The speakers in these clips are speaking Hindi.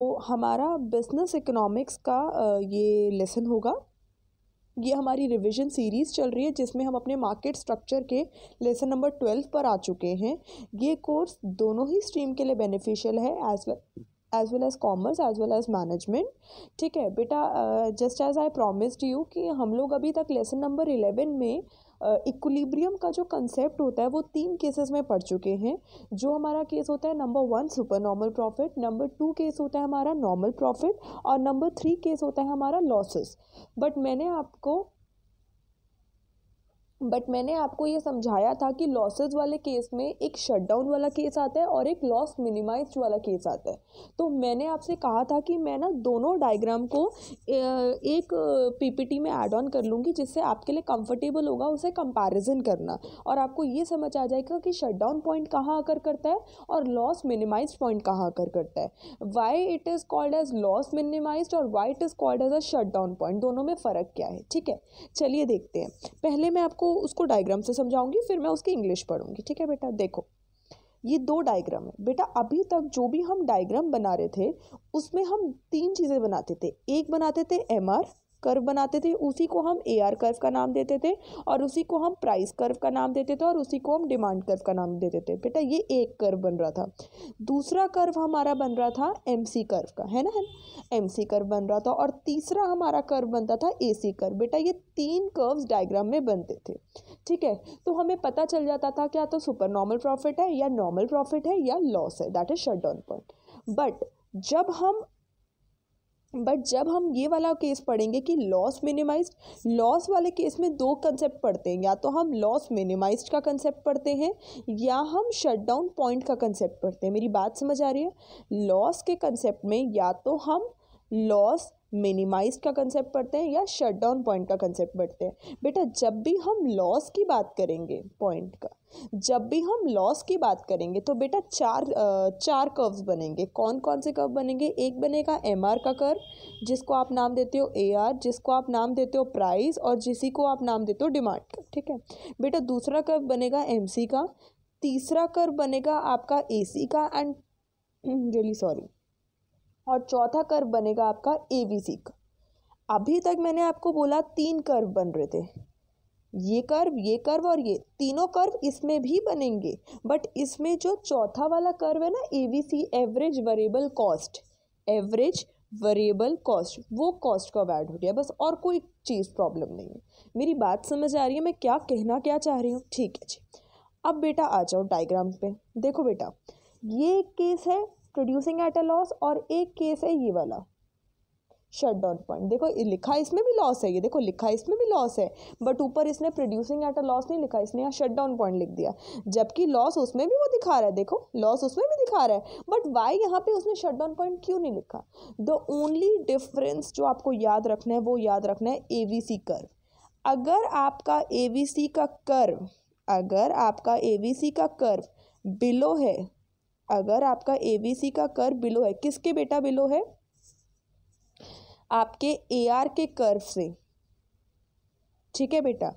तो हमारा बिज़नेस इकोनॉमिक्स का ये लेसन होगा ये हमारी रिवीजन सीरीज़ चल रही है जिसमें हम अपने मार्केट स्ट्रक्चर के लेसन नंबर ट्वेल्व पर आ चुके हैं ये कोर्स दोनों ही स्ट्रीम के लिए बेनिफिशियल है as well as well as commerce as well as management ठीक है बेटा just as I promised you कि हम लोग अभी तक लेसन नंबर इलेवन में इक्विलिब्रियम का जो कंसेप्ट होता है वो तीन केसेस में पड़ चुके हैं जो हमारा केस होता है number one super normal profit number two case होता है हमारा नॉर्मल प्रॉफिट और नंबर थ्री केस होता है हमारा लॉसेस बट मैंने आपको बट मैंने आपको ये समझाया था कि लॉसेज वाले केस में एक शटडाउन वाला केस आता है और एक लॉस मिनिमाइज वाला केस आता है तो मैंने आपसे कहा था कि मैं ना दोनों डायग्राम को एक पीपीटी में ऐड ऑन कर लूँगी जिससे आपके लिए कंफर्टेबल होगा उसे कंपैरिजन करना और आपको ये समझ आ जाएगा कि शटडाउन पॉइंट कहाँ आकर करता है और लॉस मिनिमाइज पॉइंट कहाँ आकर करता है why it is called as loss minimise और why it is called as a down point दोनों में फ़र्क क्या है ठीक है चलिए देखते हैं पहले मैं आपको उसको डायग्राम से समझाऊंगी फिर मैं उसकी इंग्लिश पढ़ूंगी ठीक है बेटा देखो ये दो डायग्राम है बेटा अभी तक जो भी हम डायग्राम बना रहे थे उसमें हम तीन चीज़ें बनाते थे एक बनाते थे एम आर कर्व बनाते थे उसी को हम ए आर कर्व का नाम देते थे और उसी को हम प्राइस कर्व का नाम देते थे और उसी को हम डिमांड कर्व का नाम देते थे बेटा ये एक कर्व बन रहा था दूसरा कर्व हमारा बन रहा था एम सी कर्व का है ना है ना एम सी कर्व बन रहा था और तीसरा हमारा कर्व बनता था ए सी कर्व बेटा ये तीन कर्व्स डायग्राम में बनते थे ठीक है तो हमें पता चल जाता था क्या तो सुपर नॉर्मल प्रॉफिट है या नॉर्मल प्रॉफिट है या लॉस है that is shut down point but जब हम बट जब हम ये वाला केस पढ़ेंगे कि लॉस मिनिमाइज लॉस वाले केस में दो कंसेप्ट पढ़ते हैं या तो हम लॉस मिनिमाइज का कंसेप्ट पढ़ते हैं या हम शटडाउन पॉइंट का कंसेप्ट पढ़ते हैं मेरी बात समझ आ रही है लॉस के कंसेप्ट में या तो हम लॉस मिनिमाइज का कंसेप्ट पढ़ते हैं या शट डाउन पॉइंट का कंसेप्ट पढ़ते हैं बेटा जब भी हम लॉस की बात करेंगे पॉइंट का जब भी हम लॉस की बात करेंगे तो बेटा चार चार कर्व्स बनेंगे कौन कौन से कर्व बनेंगे एक बनेगा एम आर का कर्व जिसको आप नाम देते हो ए आर जिसको आप नाम देते हो प्राइस और जिसी को आप नाम देते हो डिमांड का ठीक है बेटा दूसरा कर्व बनेगा एम सी का तीसरा कर्व बनेगा आपका ए सी का एंड रियली सॉरी और चौथा कर्व बनेगा आपका ए बी सी का अभी तक मैंने आपको बोला तीन कर्व बन रहे थे ये कर्व ये कर्व और ये तीनों कर्व इसमें भी बनेंगे बट इसमें जो चौथा वाला कर्व है ना A B C average variable cost average variable cost वो कॉस्ट का ऐड हो गया बस और कोई चीज़ प्रॉब्लम नहीं है मेरी बात समझ आ रही है मैं क्या कहना क्या चाह रही हूँ ठीक है जी अब बेटा आ जाओ डायग्राम पे देखो बेटा ये केस है प्रोड्यूसिंग एट अ लॉस और एक केस है ये वाला शट डाउन पॉइंट देखो लिखा इसमें भी लॉस है ये देखो लिखा इसमें भी लॉस है बट ऊपर इसने प्रोड्यूसिंग एट अ लॉस नहीं लिखा इसने यहाँ शट डाउन पॉइंट लिख दिया जबकि लॉस उसमें भी वो दिखा रहा है देखो लॉस उसमें भी दिखा रहा है बट वाई यहाँ पे उसने शट डाउन पॉइंट क्यों नहीं लिखा द ओनली डिफरेंस जो आपको याद रखना है वो याद रखना है ए वी सी कर्व अगर आपका ए वी सी का कर्व अगर आपका ए वी सी का कर्व बिलो है अगर आपका एबीसी का कर बिलो है किसके बेटा बिलो है आपके एआर के कर्व से ठीक है बेटा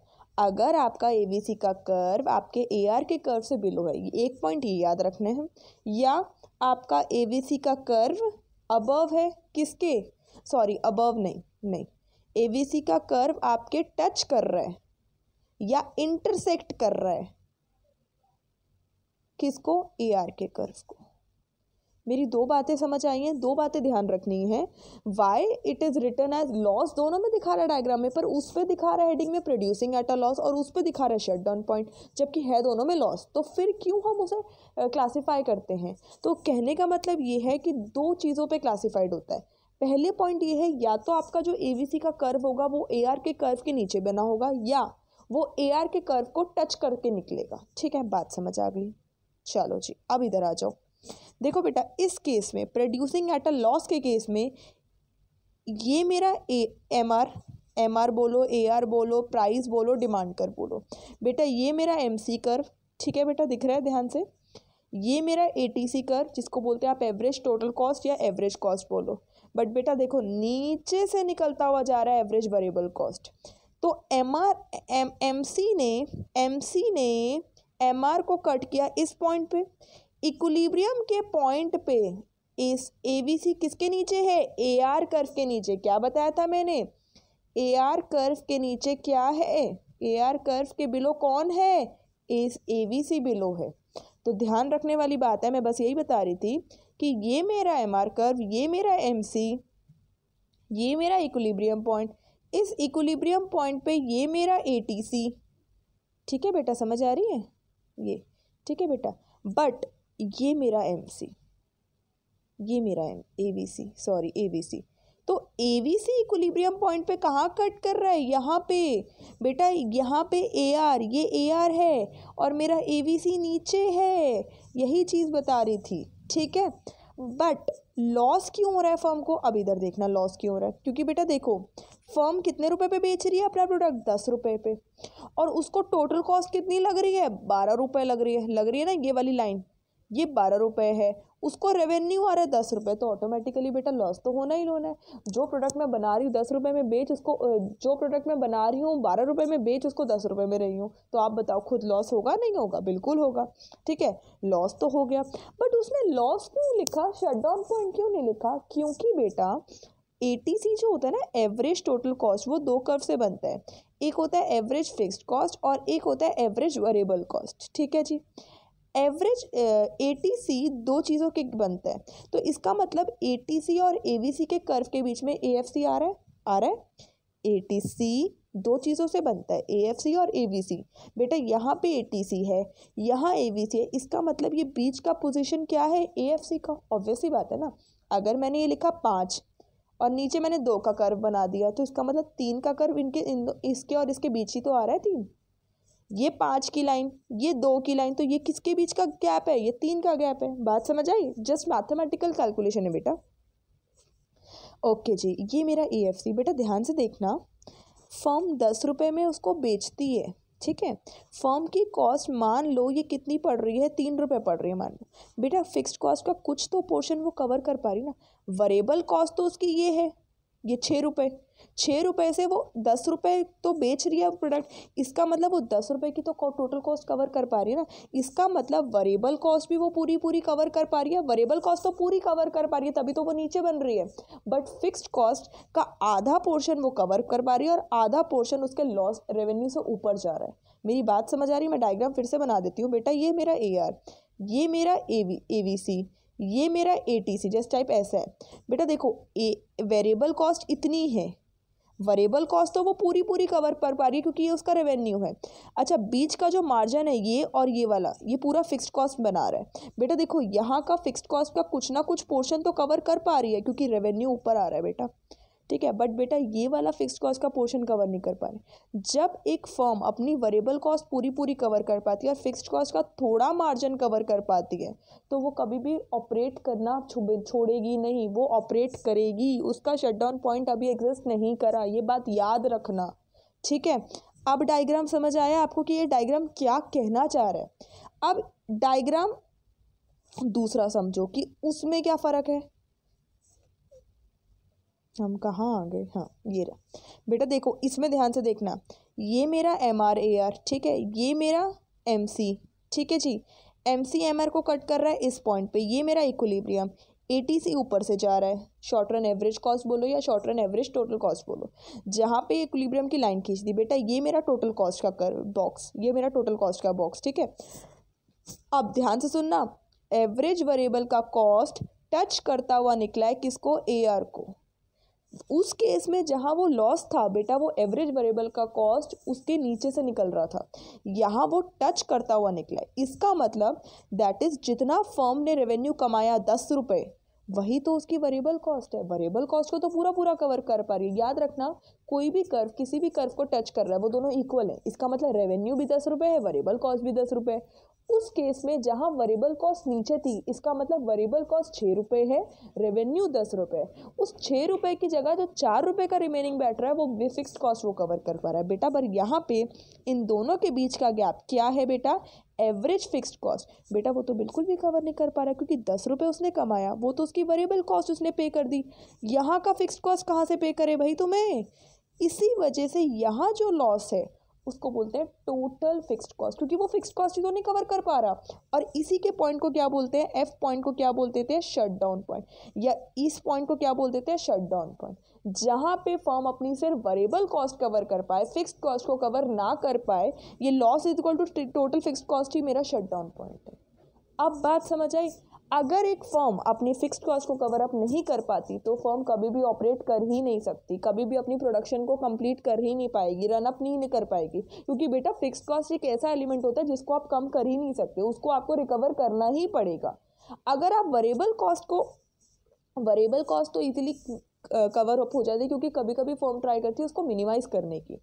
अगर आपका एबीसी का कर्व आपके एआर के कर्व से बिलो है एक पॉइंट ये याद रखना है या आपका एबीसी का कर्व अबव है किसके सॉरी अबव नहीं नहीं एबीसी का कर्व आपके टच कर रहा है या इंटरसेक्ट कर रहा है किसको ए आर के कर्व को मेरी दो बातें समझ आई हैं दो बातें ध्यान रखनी है why it is return as loss दोनों में दिखा रहा है डायग्राम में पर उस पर दिखा रहा है हेडिंग में प्रोड्यूसिंग एट अ लॉस और उस पर दिखा रहा है शट डाउन पॉइंट जबकि है दोनों में लॉस तो फिर क्यों हम उसे क्लासीफाई करते हैं तो कहने का मतलब ये है कि दो चीज़ों पर क्लासीफाइड होता है पहले पॉइंट ये है या तो आपका जो ए का कर्व होगा वो ए के कर्व के नीचे बना होगा या वो ए के कर्व को टच करके निकलेगा ठीक है बात समझ आ गई चलो जी अब इधर आ जाओ देखो बेटा इस केस में प्रोड्यूसिंग एट अ लॉस के केस में ये मेरा A M R M R बोलो ए आर बोलो प्राइस बोलो डिमांड कर बोलो बेटा ये मेरा एम सी कर ठीक है बेटा दिख रहा है ध्यान से ये मेरा ए टी सी कर जिसको बोलते हैं आप एवरेज टोटल कॉस्ट या एवरेज कॉस्ट बोलो बट बेटा देखो नीचे से निकलता हुआ जा रहा है एवरेज वेरिएबल कॉस्ट तो M R M M C ने एम सी ने एम आर को कट किया इस पॉइंट पे इक्विलिब्रियम के पॉइंट पे इस ए बी सी किसके नीचे है ए आर कर्व के नीचे क्या बताया था मैंने ए आर कर्व के नीचे क्या है ए आर कर्व के बिलो कौन है इस ए बी सी बिलो है तो ध्यान रखने वाली बात है मैं बस यही बता रही थी कि ये मेरा एम आर कर्व ये मेरा एम सी ये मेरा इक्विलिब्रियम पॉइंट इस इक्विलिब्रियम पॉइंट पे ये मेरा ए टी सी ठीक है बेटा समझ आ रही है ये ठीक है बेटा बट ये मेरा एम सी ये मेरा M A B C sorry A B C तो ए बी सी इक्वलीब्रियम पॉइंट पे कहाँ कट कर रहा है यहाँ पे बेटा यहाँ पे ए आर ये ए आर है और मेरा ए बी सी नीचे है यही चीज़ बता रही थी ठीक है बट लॉस क्यों हो रहा है फर्म को अब इधर देखना लॉस क्यों हो रहा है क्योंकि बेटा देखो फर्म कितने रुपए पे बेच रही है अपना प्रोडक्ट दस रुपए पे और उसको टोटल कॉस्ट कितनी लग रही है बारह रुपए लग रही है लग रही है ना ये वाली लाइन ये बारह रुपए है उसको रेवेन्यू आ रहा है दस रुपये तो ऑटोमेटिकली बेटा लॉस तो होना ही होना है जो प्रोडक्ट मैं बना रही हूँ दस रुपये में बेच उसको जो प्रोडक्ट मैं बना रही हूँ बारह रुपये में बेच उसको दस रुपये में रही हूँ तो आप बताओ खुद लॉस होगा नहीं होगा बिल्कुल होगा ठीक है लॉस तो हो गया बट उसने लॉस क्यों लिखा शट डाउन पॉइंट क्यों नहीं लिखा क्योंकि बेटा ए जो होता है ना एवरेज टोटल कॉस्ट वो दो कर्व से बनता है एक होता है एवरेज फिक्स्ड कॉस्ट और एक होता है एवरेज वेरिएबल कॉस्ट ठीक है जी एवरेज ए uh, दो चीज़ों के बनता है तो इसका मतलब ए और ए के कर्व के बीच में ए आ रहा है आ रहा है ए दो चीज़ों से बनता है ए और ए बेटा यहाँ पे ए है यहाँ ए है इसका मतलब ये बीच का पोजीशन क्या है ए का ऑब्वियसली बात है ना अगर मैंने ये लिखा पाँच और नीचे मैंने दो का कर्व बना दिया तो इसका मतलब तीन का कर्व इनके इन इसके और इसके बीच ही तो आ रहा है तीन ये पाँच की लाइन ये दो की लाइन तो ये किसके बीच का गैप है ये तीन का गैप है बात समझ आई जस्ट मैथमेटिकल कैलकुलेशन है बेटा ओके जी ये मेरा ए एफ सी बेटा ध्यान से देखना फर्म दस रुपये में उसको बेचती है ठीक है फर्म की कॉस्ट मान लो ये कितनी पड़ रही है तीन रुपये पड़ रही है मान लो बेटा फिक्स्ड कॉस्ट का कुछ तो पोर्शन वो कवर कर पा रही ना वरेबल कॉस्ट तो उसकी ये है ये छः रुपये छः रुपये से वो दस रुपये तो बेच रही है प्रोडक्ट इसका मतलब वो दस रुपये की तो टोटल कॉस्ट कवर कर पा रही है ना इसका मतलब वरेबल कॉस्ट भी वो पूरी पूरी कवर कर पा रही है वरेबल कॉस्ट तो पूरी कवर कर पा रही है तभी तो वो नीचे बन रही है बट फिक्स्ड कॉस्ट का आधा पोर्शन वो कवर कर पा रही है और आधा पोर्शन उसके लॉस रेवेन्यू से ऊपर जा रहा है मेरी बात समझ आ रही है मैं डायग्राम फिर से बना देती हूँ बेटा ये मेरा ए आर ये मेरा A V A V C ये मेरा A T C just type ऐसा है बेटा देखो ए वेरिएबल कॉस्ट इतनी है वेरिएबल कॉस्ट तो वो पूरी पूरी कवर कर पा रही है क्योंकि ये उसका रेवेन्यू है अच्छा बीच का जो मार्जिन है ये और ये वाला ये पूरा फिक्स्ड कॉस्ट बना रहा है बेटा देखो यहाँ का फिक्स्ड कॉस्ट का कुछ ना कुछ पोर्शन तो कवर कर पा रही है क्योंकि रेवेन्यू ऊपर आ रहा है बेटा ठीक है बट बेटा ये वाला फिक्स कॉस्ट का पोर्शन कवर नहीं कर पा रहे जब एक फर्म अपनी वेरिएबल कॉस्ट पूरी पूरी कवर कर पाती है और फिक्स कॉस्ट का थोड़ा मार्जिन कवर कर पाती है तो वो कभी भी ऑपरेट करना छोड़ेगी नहीं वो ऑपरेट करेगी उसका शटडाउन पॉइंट अभी एग्जिस्ट नहीं करा ये बात याद रखना ठीक है अब डायग्राम समझ आया आपको कि ये डायग्राम क्या कहना चाह रहा है अब डायग्राम दूसरा समझो कि उसमें क्या फ़र्क है हम कहाँ आ गए हाँ ये रहा बेटा देखो इसमें ध्यान से देखना ये मेरा एम आर ए आर ठीक है ये मेरा एम सी ठीक है जी एम सी एम आर को कट कर रहा है इस पॉइंट पे ये मेरा इक्विलिब्रियम ए टी सी ऊपर से जा रहा है शॉर्ट रन एवरेज कॉस्ट बोलो या short run average total cost बोलो जहाँ पे इक्विलिब्रियम की लाइन खींच दी बेटा ये मेरा टोटल कॉस्ट का कर बॉक्स ये मेरा टोटल कॉस्ट का बॉक्स ठीक है अब ध्यान से सुनना एवरेज वेरिएबल का कॉस्ट टच करता हुआ निकला है किसको ए आर को उस केस में जहाँ वो लॉस था बेटा वो एवरेज वेरिएबल का कॉस्ट उसके नीचे से निकल रहा था यहाँ वो टच करता हुआ निकला इसका मतलब दैट इज़ जितना फर्म ने रेवेन्यू कमाया दस रुपये वही तो उसकी वेरिएबल कॉस्ट है वेरिएबल कॉस्ट को तो पूरा पूरा कवर कर पा रही है याद रखना कोई भी कर्व किसी भी कर्व को टच कर रहा है वो दोनों इक्वल है इसका मतलब रेवेन्यू भी दस रुपये है वेरिएबल कॉस्ट भी दस रुपये उस केस में जहाँ वेरिएबल कॉस्ट नीचे थी इसका मतलब वेरिएबल कॉस्ट छः रुपये है रेवेन्यू दस रुपये उस छः रुपये की जगह जो चार रुपये का रिमेनिंग बैठ रहा है वो फिक्स कॉस्ट वो कवर कर पा रहा है बेटा पर यहाँ पे इन दोनों के बीच का गैप क्या है बेटा एवरेज फिक्स्ड कॉस्ट बेटा वो तो बिल्कुल भी कवर नहीं कर पा रहा क्योंकि दस रुपये उसने कमाया वो तो उसकी वेरिएबल कॉस्ट उसने पे कर दी यहाँ का फिक्स्ड कॉस्ट कहाँ से पे करे भाई तुम्हें इसी वजह से यहाँ जो लॉस है उसको बोलते हैं टोटल फिक्स्ड कॉस्ट क्योंकि वो फिक्स्ड कॉस्ट ही तो नहीं कवर कर पा रहा और इसी के पॉइंट को क्या बोलते हैं एफ पॉइंट को क्या बोलते थे शट डाउन पॉइंट या इस पॉइंट को क्या बोलते थे शट डाउन पॉइंट जहाँ पे फर्म अपनी सिर्फ वेरिएबल कॉस्ट कवर कर पाए फिक्स्ड कॉस्ट को कवर ना कर पाए ये loss is equal to total fixed cost ही मेरा शट डाउन पॉइंट है अब बात समझ आई अगर एक फर्म अपनी फिक्स्ड कॉस्ट को कवर अप नहीं कर पाती तो फर्म कभी भी ऑपरेट कर ही नहीं सकती कभी भी अपनी प्रोडक्शन को कंप्लीट कर ही नहीं पाएगी रनअप नहीं, नहीं कर पाएगी क्योंकि बेटा फिक्स्ड कॉस्ट एक ऐसा एलिमेंट होता है जिसको आप कम कर ही नहीं सकते उसको आपको रिकवर करना ही पड़ेगा अगर आप वरेबल कॉस्ट को वरेबल कॉस्ट तो इजिली कवर अप हो जाती है क्योंकि कभी कभी फॉर्म ट्राई करती है उसको मिनिमाइज करने की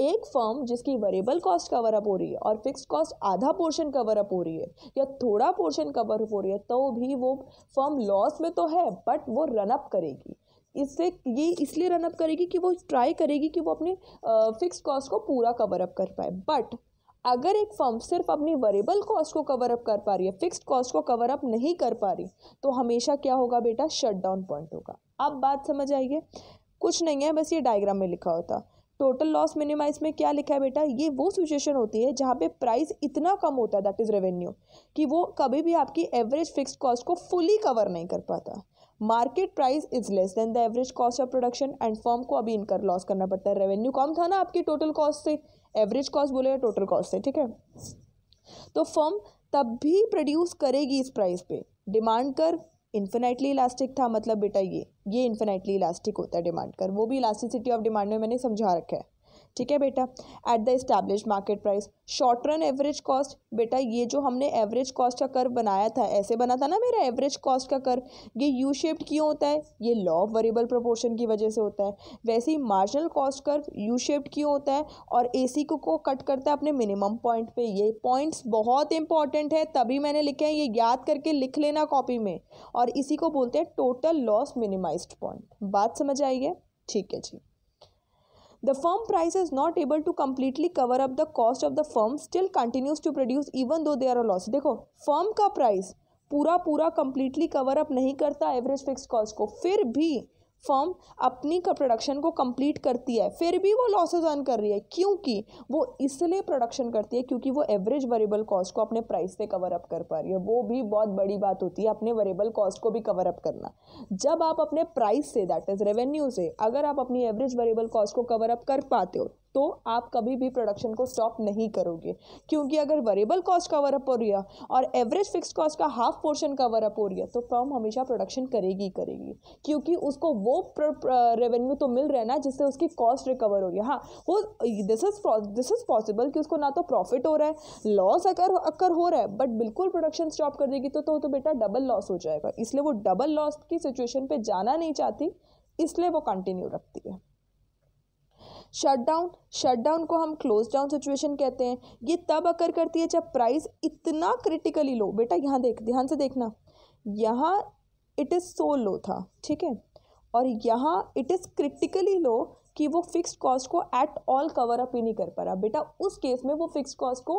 एक फर्म जिसकी वेरिएबल कॉस्ट कवर अप हो रही है और फिक्स्ड कॉस्ट आधा पोर्शन कवर अप हो रही है या थोड़ा पोर्शन कवर अप हो रही है तो भी वो फर्म लॉस में तो है बट वो रनअप करेगी इससे ये इसलिए रनअप करेगी कि वो ट्राई करेगी कि वो अपने फिक्स कॉस्ट को पूरा कवर अप कर पाए बट अगर एक फर्म सिर्फ अपनी वेरिएबल कॉस्ट को कवर अप कर पा रही है फिक्स्ड कॉस्ट को कवर अप नहीं कर पा रही तो हमेशा क्या होगा बेटा शट डाउन पॉइंट होगा अब बात समझ आइए कुछ नहीं है बस ये डायग्राम में लिखा होता टोटल लॉस मिनिमाइज में क्या लिखा है बेटा ये वो सिचुएशन होती है जहाँ पे प्राइस इतना कम होता है दैट इज़ रेवेन्यू कि वो कभी भी आपकी एवरेज फिक्स कॉस्ट को फुली कवर नहीं कर पाता market price is less than the average cost of production and firm को अभी इनकर लॉस करना पड़ता है रेवेन्यू कम था ना आपकी टोटल कॉस्ट से एवरेज कॉस्ट बोलेगा टोटल कॉस्ट से ठीक है तो फर्म तब भी प्रोड्यूस करेगी इस प्राइस पे डिमांड कर इन्फिनाइटली इलास्टिक था मतलब बेटा ये ये इन्फिनाइटली इलास्टिक होता है डिमांड कर वो भी इलास्टिसिटी ऑफ डिमांड में मैंने समझा रखा है ठीक है बेटा at the establish market price short run average cost बेटा ये जो हमने एवरेज कॉस्ट का कर्व बनाया था ऐसे बना था ना मेरा एवरेज कॉस्ट का कर्व ये यू शेप्ड क्यों होता है ये लॉ ऑफ वेरिएबल प्रोपोर्शन की वजह से होता है वैसे ही marginal cost curve U shaped क्यों होता है और ए सी को, को कट करता है अपने मिनिमम पॉइंट पे ये पॉइंट्स बहुत इंपॉर्टेंट है तभी मैंने लिखे हैं ये याद करके लिख लेना कॉपी में और इसी को बोलते हैं टोटल लॉस मिनिमाइज पॉइंट बात समझ आई है ठीक है जी The firm price is not able to completely cover up the cost of the firm still continues to produce even though they are a loss. देखो फर्म का प्राइस पूरा पूरा कंप्लीटली कवर अप नहीं करता एवरेज फिक्स कॉस्ट को फिर भी फर्म अपनी का प्रोडक्शन को कंप्लीट करती है फिर भी वो लॉसेज अर्न कर रही है क्योंकि वो इसलिए प्रोडक्शन करती है क्योंकि वो एवरेज वेरिएबल कॉस्ट को अपने प्राइस से कवर अप कर पा रही है वो भी बहुत बड़ी बात होती है अपने वेरिएबल कॉस्ट को भी कवर अप करना जब आप अपने price say that is revenue से अगर आप अपनी एवरेज वेरिएबल कॉस्ट को कवर अप कर पाते हो तो आप कभी भी प्रोडक्शन को स्टॉप नहीं करोगे क्योंकि अगर वेरिएबल कॉस्ट कवर अप हो रही है और एवरेज फिक्स कॉस्ट का हाफ पोर्शन कवर अप हो रही है तो फर्म हमेशा प्रोडक्शन करेगी करेगी क्योंकि उसको वो रेवेन्यू तो मिल रहा है ना जिससे उसकी कॉस्ट रिकवर हो रही है हाँ वो this is this is possible कि उसको ना तो प्रॉफिट हो रहा है लॉस अगर अक्कर हो रहा है बट बिल्कुल प्रोडक्शन स्टॉप कर देगी तो, तो, तो बेटा डबल लॉस हो जाएगा इसलिए वो डबल लॉस की सिचुएशन पर जाना नहीं चाहती इसलिए वो कंटिन्यू रखती है शट डाउन शट डाउन को हम क्लोज डाउन सिचुएशन कहते हैं ये तब अकर करती है जब प्राइस इतना क्रिटिकली लो बेटा यहाँ देख ध्यान से देखना यहाँ इट इज़ सो लो था ठीक है और यहाँ इट इज़ क्रिटिकली लो कि वो फिक्स्ड कॉस्ट को एट ऑल कवर अप ही नहीं कर पा रहा बेटा उस केस में वो फिक्स्ड कॉस्ट को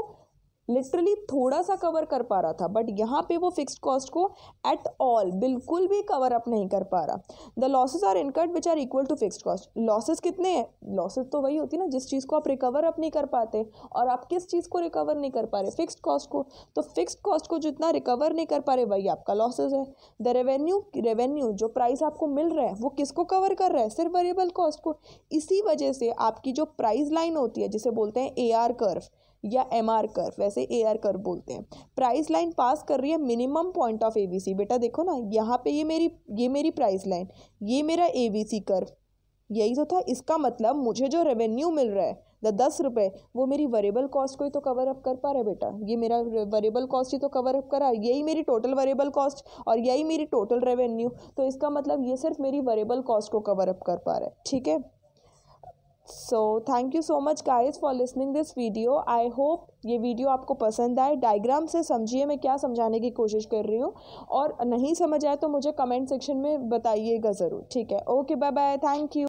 लिटरली थोड़ा सा कवर कर पा रहा था बट यहाँ पे वो फिक्स्ड कॉस्ट को एट ऑल बिल्कुल भी कवर अप नहीं कर पा रहा the losses are incurred which are equal to fixed cost losses कितने हैं लॉसेज तो वही होती है ना जिस चीज़ को आप रिकवर अप नहीं कर पाते और आप किस चीज़ को रिकवर नहीं कर पा रहे फिक्स्ड कॉस्ट को तो फिक्स्ड कॉस्ट को जितना रिकवर नहीं कर पा रहे वही आपका लॉसेज है द रेवेन्यू रेवेन्यू जो प्राइस आपको मिल रहा है वो किसको कवर कर रहा है सिर्फ वेरिएबल कॉस्ट को इसी वजह से आपकी जो प्राइस लाइन होती है जिसे बोलते हैं ए आर कर्व या एम आर कर वैसे ए आर कर बोलते हैं प्राइस लाइन पास कर रही है minimum point of A B C बेटा देखो ना यहाँ पे ये मेरी ये मेरी प्राइस लाइन ये मेरा ए बी सी कर यही तो था इसका मतलब मुझे जो रेवेन्यू मिल रहा है द दस रुपये वो मेरी वेरेबल कॉस्ट को ही तो कवर अप कर पा रहा है बेटा ये मेरा वेरेबल कॉस्ट ही तो कवर अप करा यही मेरी टोटल वेरेबल कॉस्ट और यही मेरी टोटल रेवेन्यू तो इसका मतलब ये सिर्फ मेरी वेरेबल कॉस्ट को कवर अप कर पा रहा है ठीक है so thank you so much guys for listening this video I hope ये वीडियो आपको पसंद आए डायग्राम से समझिए मैं क्या समझाने की कोशिश कर रही हूँ और नहीं समझ आए तो मुझे कमेंट सेक्शन में बताइएगा ज़रूर ठीक है okay bye bye thank you